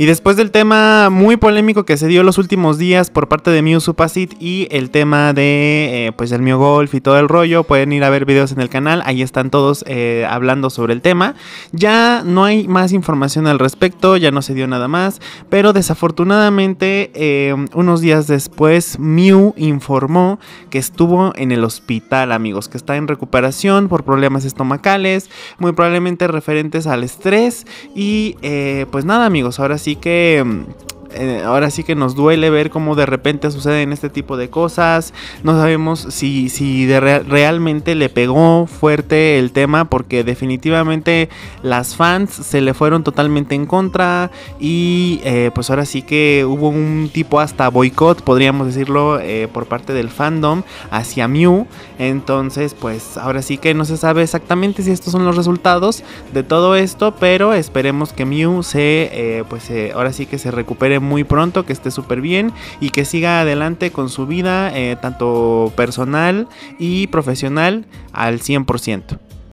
Y después del tema muy polémico que se dio los últimos días por parte de Mew Supasit y el tema de eh, pues el Mew Golf y todo el rollo, pueden ir a ver videos en el canal, ahí están todos eh, hablando sobre el tema. Ya no hay más información al respecto, ya no se dio nada más, pero desafortunadamente eh, unos días después Mew informó que estuvo en el hospital, amigos, que está en recuperación por problemas estomacales, muy probablemente referentes al estrés y pues nada, amigos, ahora sí Así que eh, ahora sí que nos duele ver cómo de repente suceden este tipo de cosas. No sabemos si, si de realmente le pegó fuerte el tema porque definitivamente las fans se le fueron totalmente en contra y eh, pues ahora sí que hubo un tipo hasta boicot, podríamos decirlo, eh, por parte del fandom hacia Mew. Entonces pues ahora sí que no se sabe exactamente si estos son los resultados de todo esto, pero esperemos que Mew se, pues ahora sí que se recupere muy pronto, que esté súper bien y que siga adelante con su vida, eh, tanto personal y profesional, al 100%.